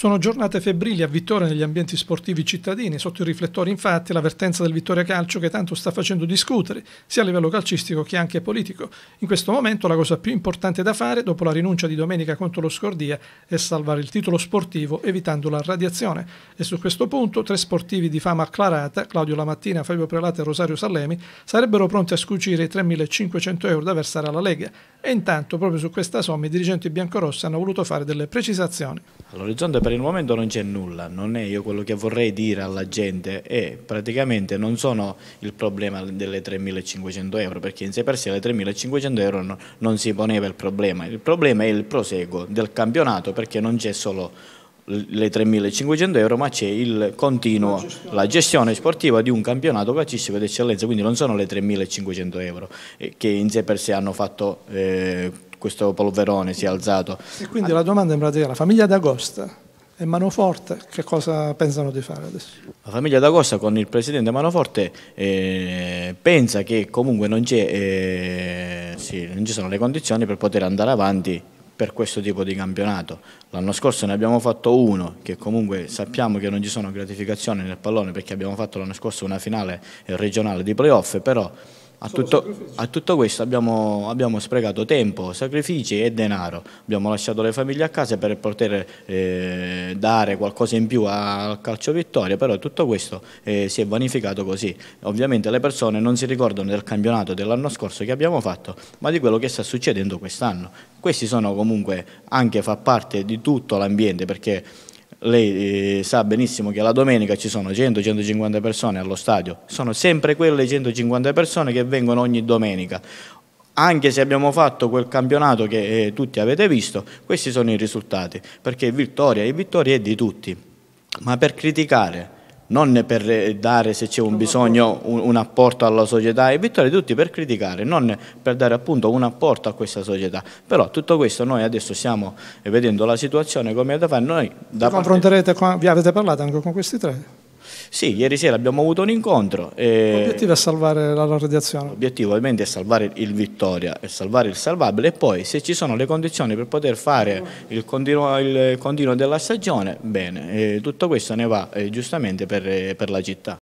Sono giornate febbrili a Vittoria negli ambienti sportivi cittadini, sotto i riflettori infatti l'avvertenza del Vittoria Calcio che tanto sta facendo discutere, sia a livello calcistico che anche politico. In questo momento la cosa più importante da fare, dopo la rinuncia di domenica contro lo Scordia, è salvare il titolo sportivo evitando la radiazione. E su questo punto tre sportivi di fama acclarata, Claudio Lamattina, Fabio Prelata e Rosario Sallemi, sarebbero pronti a scucire i 3.500 euro da versare alla Lega. E intanto proprio su questa somma i dirigenti biancorossi hanno voluto fare delle precisazioni. All'orizzonte per il momento non c'è nulla, non è io quello che vorrei dire alla gente è praticamente non sono il problema delle 3.500 euro perché in sé per sé le 3.500 euro no, non si poneva il problema, il problema è il proseguo del campionato perché non c'è solo le 3.500 euro, ma c'è il continuo, la gestione. la gestione. sportiva di un campionato calcistico d'eccellenza, quindi non sono le 3.500 euro eh, che in sé per sé hanno fatto eh, questo polverone, si è alzato. E quindi la domanda in pratica, la famiglia d'Agosta e Manoforte, che cosa pensano di fare adesso? La famiglia D'Agosta con il presidente Manoforte eh, pensa che comunque non, eh, sì, non ci sono le condizioni per poter andare avanti per questo tipo di campionato. L'anno scorso ne abbiamo fatto uno, che comunque sappiamo che non ci sono gratificazioni nel pallone perché abbiamo fatto l'anno scorso una finale regionale di playoff, però a tutto, a tutto, questo abbiamo, abbiamo, sprecato tempo, sacrifici e denaro. Abbiamo lasciato le famiglie a casa per poter eh, dare qualcosa in più al calcio vittoria, però tutto questo eh, si è vanificato così. Ovviamente le persone non si ricordano del campionato dell'anno scorso che abbiamo fatto, ma di quello che sta succedendo quest'anno. Questi sono comunque, anche fa parte di tutto l'ambiente, perché lei eh, sa benissimo che la domenica ci sono 100-150 persone allo stadio, sono sempre quelle 150 persone che vengono ogni domenica. Anche se abbiamo fatto quel campionato che eh, tutti avete visto, questi sono i risultati, perché vittoria e vittoria è di tutti. Ma per criticare non per dare se c'è un bisogno un, un, apporto alla società e Vittorio tutti per criticare, non per dare appunto un apporto a questa società. Però tutto questo noi adesso stiamo eh, vedendo la situazione come è da fare. Noi, da Vi confronterete, con, vi avete parlato anche con questi tre? Sì, ieri sera abbiamo avuto un incontro. L'obiettivo è salvare la radiazione? L'obiettivo ovviamente è salvare il Vittoria, è salvare il salvabile e poi se ci sono le condizioni per poter fare il continuo, il continuo della stagione, bene, tutto questo ne va eh, giustamente per, eh, per la città.